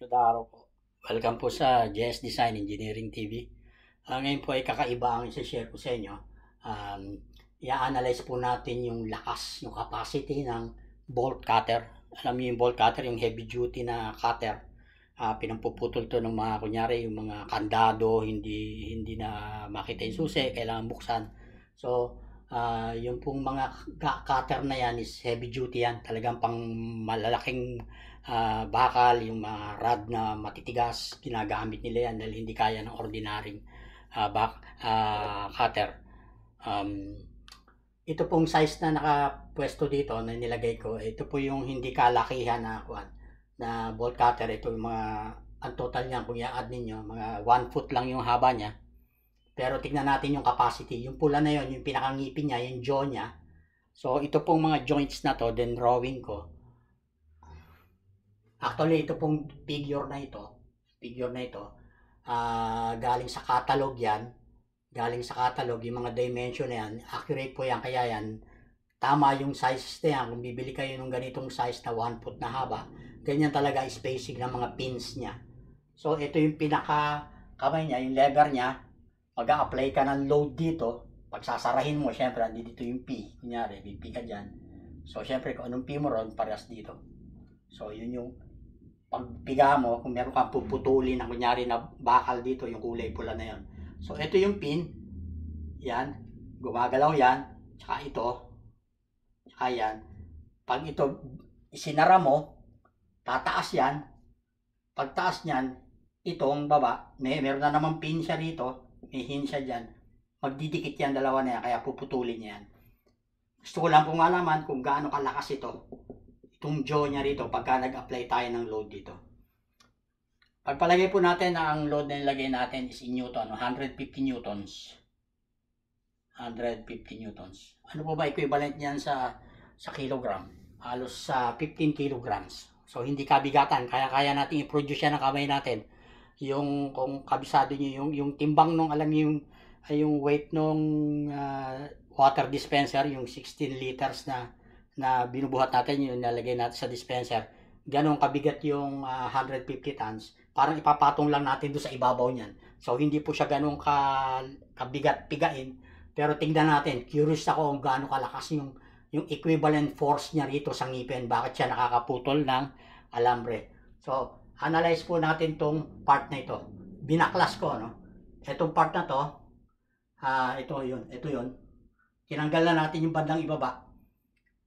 Magandang araw po. Welcome po sa JS Design Engineering TV. Uh, ah, ngayon po ay kakaiba ang isi-share ko sa inyo. Um, I-analyze po natin yung lakas, yung capacity ng bolt cutter. Alam niyo yung bolt cutter, yung heavy duty na cutter. Uh, pinampuputol to ng mga kunyari, yung mga kandado, hindi, hindi na makita yung susi, kailangan buksan. So, uh, yung pong mga cutter na yan is heavy duty yan. Talagang pang malalaking uh, bakal, yung mga rod na matitigas, ginagamit nila yan dahil hindi kaya ng ordinaryong uh, ah, back, uh, ah, cutter. Um, ito pong size na nakapwesto dito na nilagay ko, eh, ito po yung hindi kalakihan na kuan na bolt cutter. Ito yung mga, ang total niya, kung i-add ninyo, mga 1 foot lang yung haba niya. Pero tignan natin yung capacity. Yung pula na yon yung pinakangipin niya, yung jaw niya. So, ito pong mga joints na to, then drawing ko Actually, ito pong figure na ito, figure na ito, uh, galing sa catalog yan, galing sa catalog, yung mga dimension na yan, accurate po yan, kaya yan, tama yung size na yan, kung bibili kayo ng ganitong size na 1 foot na haba, ganyan talaga spacing ng mga pins niya. So, ito yung pinaka kamay niya, yung lever niya, mag apply ka ng load dito, pagsasarahin mo, syempre, dito yung P, kunyari, BP ka dyan. So, syempre, kung anong P mo ron, parehas dito. So, yun yung pagpiga mo, kung meron kang puputulin ng kunyari na bakal dito, yung kulay pula na yon. So, ito yung pin. Yan. Gumagalaw yan. Tsaka ito. Tsaka yan. Pag ito, isinara mo, tataas yan. Pagtaas niyan, itong baba, may, meron na naman pin siya rito. May hin siya dyan. Magdidikit yan dalawa na yan, kaya puputulin niya yan. Gusto ko lang pong malaman kung gaano kalakas ito itong jaw niya rito pagka nag-apply tayo ng load dito. Pagpalagay po natin na ang load na nilagay natin is in Newton, 150 Newtons. 150 Newtons. Ano po ba equivalent niyan sa sa kilogram? Halos sa uh, 15 kilograms. So hindi kabigatan, kaya-kaya natin i-produce yan ng kamay natin. Yung kung kabisado niyo yung yung timbang nung alam niyo yung ay yung weight nung uh, water dispenser, yung 16 liters na na binubuhat natin yung nalagay natin sa dispenser ganong kabigat yung uh, ah, 150 tons parang ipapatong lang natin doon sa ibabaw niyan so hindi po siya ganong ka, kabigat pigain pero tingnan natin curious ako kung gaano kalakas yung yung equivalent force niya rito sa ngipin bakit siya nakakaputol ng alambre so analyze po natin tong part na ito binaklas ko no etong part na to ah uh, ito yun ito yun tinanggal na natin yung bandang ibaba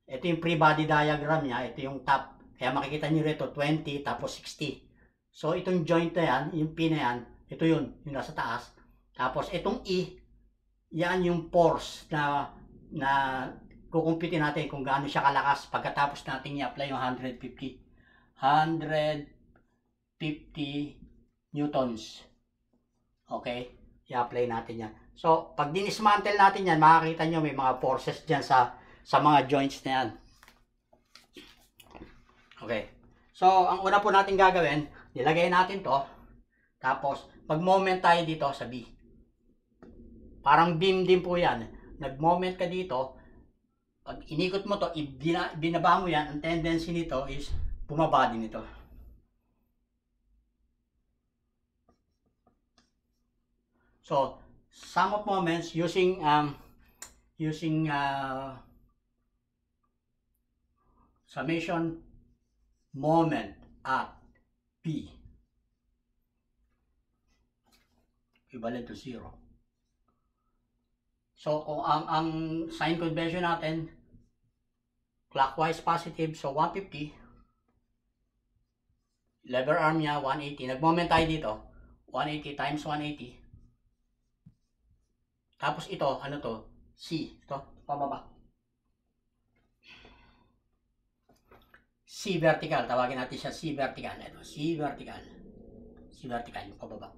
ito yung free body diagram niya. Ito yung top. Kaya makikita niyo rito 20 tapos 60. So itong joint na yan, yung pin na yan, ito yun, yung nasa taas. Tapos itong E, yan yung force na na kukumpitin natin kung gaano siya kalakas pagkatapos natin i-apply yung 150. 150 newtons. Okay? I-apply natin yan. So, pag dinismantle natin yan, makakita nyo may mga forces dyan sa sa mga joints na yan. Okay. So, ang una po natin gagawin, nilagay natin to. Tapos, mag-moment tayo dito sa B. Parang beam din po yan. Nag-moment ka dito. Pag inikot mo to, binaba mo yan, ang tendency nito is bumaba din ito. So, sum of moments using um, using uh, summation moment at P equivalent to zero. So, kung ang, ang sign convention natin, clockwise positive, so 150, lever arm niya 180. Nag-moment tayo dito, 180 times 180. Tapos ito, ano to? C. Ito, pababa. C vertical. Tawagin natin siya C vertical. Ito, C vertical. C vertical, yung pababa.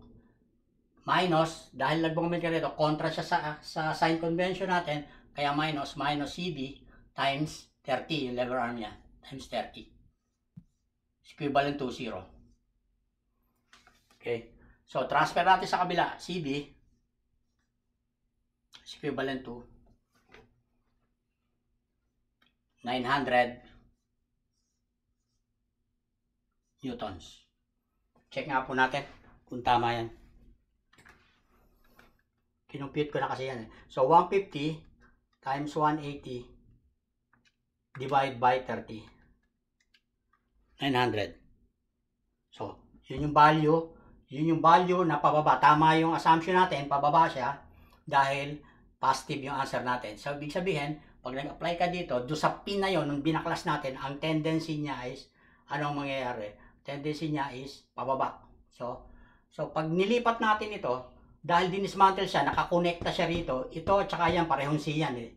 Minus, dahil nagbumamit ka rito, kontra siya sa, sa sign convention natin, kaya minus, minus CB times 30, yung lever arm niya, times 30. It's equivalent to 0. Okay. So, transfer natin sa kabila, CB is equivalent to 900 newtons. Check nga po natin kung tama yan. Kinumpute ko na kasi yan. Eh. So, 150 times 180 divide by 30. 900. So, yun yung value. Yun yung value na pababa. Tama yung assumption natin, pababa siya dahil positive yung answer natin. So, ibig sabihin, pag nag-apply ka dito, do sa pin na yun, nung binaklas natin, ang tendency niya is, anong mangyayari? tendency niya is pababa. So, so pag nilipat natin ito, dahil dinismantle siya, nakakonekta siya rito, ito at saka yan, parehong C yan. Eh.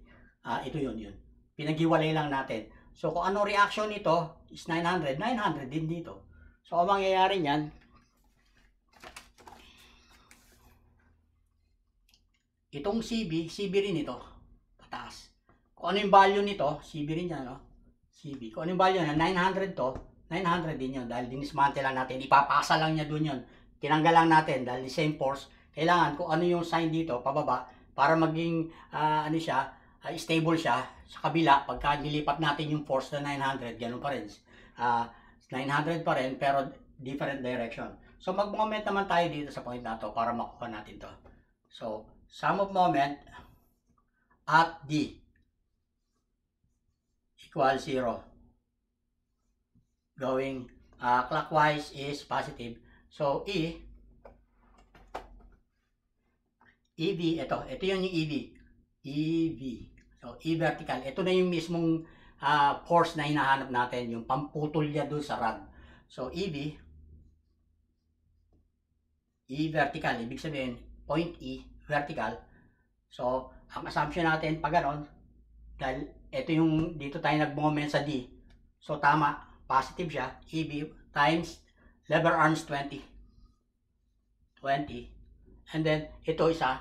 Uh, ito yun, yun. Pinaghiwalay lang natin. So, kung ano reaction nito is 900, 900 din dito. So, ang mangyayari niyan, itong CB, CB rin ito, pataas. Kung ano yung value nito, CB rin yan, no? CB. Kung ano yung value na 900 to, 900 din yun dahil dinismantle natin. Ipapasa lang niya dun yun. Tinanggal lang natin dahil same force. Kailangan kung ano yung sign dito, pababa, para maging uh, ano siya, uh, stable siya sa kabila. Pagka nilipat natin yung force na 900, ganun pa rin. Uh, ah, 900 pa rin pero different direction. So mag-moment naman tayo dito sa point na to para makuha natin to. So sum of moment at D equals 0 going uh, clockwise is positive. So, E, EV, ito. Ito yun yung EV. EV. E so, E vertical. Ito na yung mismong uh, force na hinahanap natin. Yung pamputol niya doon sa rod. So, EV, E vertical. Ibig sabihin, point E, vertical. So, ang assumption natin, pag ganon, dahil ito yung dito tayo nag-moment sa D. So, tama positive siya, EB times lever arms 20. 20. And then, ito isa,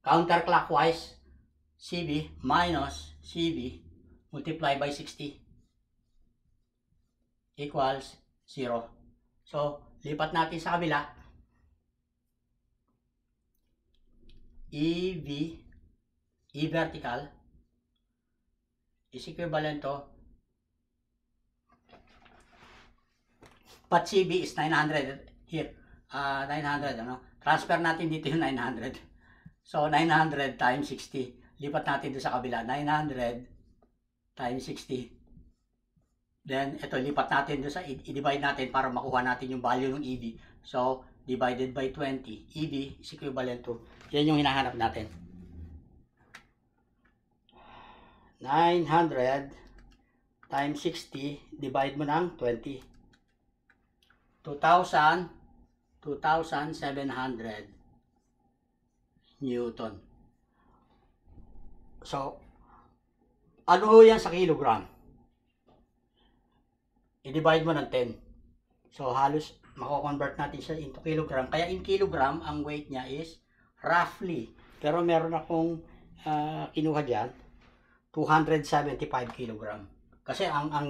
counterclockwise, CB minus CB multiplied by 60 equals 0. So, lipat natin sa kabila. EV, E vertical, is equivalent to Pachi B is 900 here. Uh, ah, 900, ano? Transfer natin dito yung 900. So, 900 times 60. Lipat natin doon sa kabila. 900 times 60. Then, ito, lipat natin doon sa, i-divide natin para makuha natin yung value ng EV. So, divided by 20. EV is equivalent to, yan yung hinahanap natin. 900 times 60, divide mo ng 20. 2,000, 2,700 Newton. So, ano yan sa kilogram? I-divide mo ng 10. So, halos mako-convert natin siya into kilogram. Kaya in kilogram, ang weight niya is roughly. Pero meron akong uh, kinuha dyan, 275 kilogram. Kasi ang ang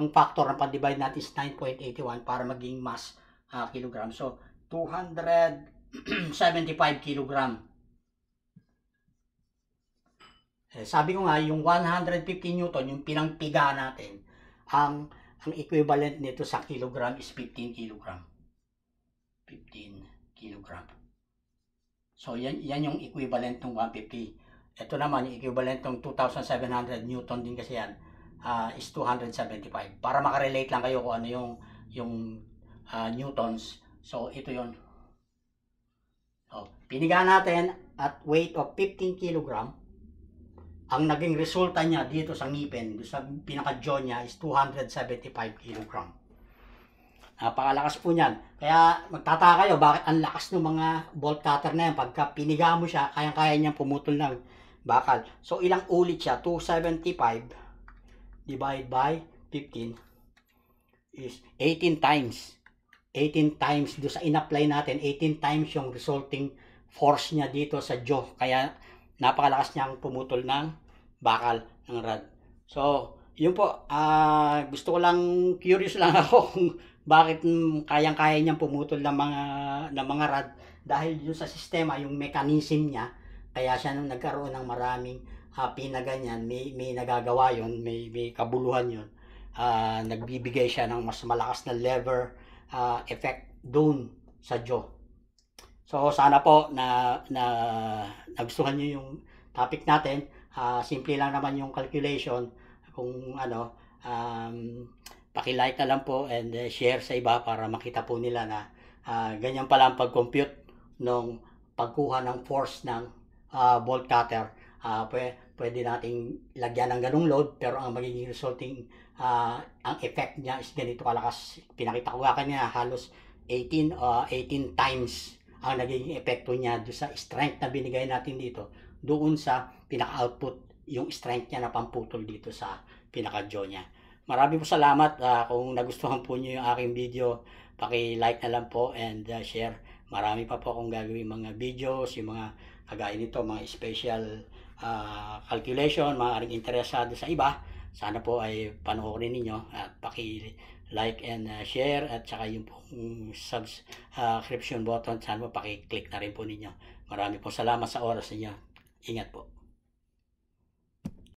ang factor ng pag-divide natin is 9.81 para maging mass uh, ah, kilogram. So 275 kilogram. Eh, sabi ko nga yung 150 newton yung pinangpiga natin ang ang equivalent nito sa kilogram is 15 kilogram. 15 kilogram. So yan yan yung equivalent ng 150. Ito naman yung equivalent ng 2700 newton din kasi yan uh, is 275. Para makarelate lang kayo kung ano yung, yung uh, newtons. So, ito yon So, piniga natin at weight of 15 kg. Ang naging resulta niya dito sa ngipin, sa pinaka-jaw niya is 275 kg. Napakalakas po niyan. Kaya magtataka kayo bakit ang lakas ng mga bolt cutter na yan. Pagka piniga mo siya, kayang-kaya niyang pumutol ng bakal. So ilang ulit siya? 275 divided by 15 is 18 times. 18 times do sa inapply natin, 18 times yung resulting force niya dito sa jaw. Kaya napakalakas niya ang pumutol ng bakal ng rod. So, yun po, uh, gusto ko lang, curious lang ako kung bakit kayang-kaya niyang pumutol ng mga, ng mga rod dahil yung sa sistema, yung mechanism niya, kaya siya nang nagkaroon ng maraming happy na ganyan, may, may nagagawa yon may, may kabuluhan yon uh, ah, nagbibigay siya ng mas malakas na lever uh, effect doon sa jaw. So sana po na, na nagustuhan niyo yung topic natin. Uh, simple lang naman yung calculation kung ano um, paki-like na lang po and uh, share sa iba para makita po nila na uh, ganyan pala ang pag-compute ng pagkuha ng force ng uh, bolt cutter. Uh, pwede, pwede nating lagyan ng ganung load pero ang magiging resulting uh, ang effect niya is ganito kalakas. Pinakita ko nga kanina halos 18 uh, 18 times ang naging epekto niya do sa strength na binigay natin dito doon sa pinaka-output yung strength niya na pamputol dito sa pinaka-jaw niya. Marami po salamat uh, kung nagustuhan po niyo yung aking video. Paki-like na lang po and uh, share Marami pa po akong gagawin mga videos, yung mga kagaya nito, mga special uh, calculation, maaaring interesado sa iba. Sana po ay panoorin ninyo at paki-like and uh, share at saka yung pong subscription ah, button sana po paki-click na rin po ninyo. Marami po salamat sa oras ninyo. Ingat po.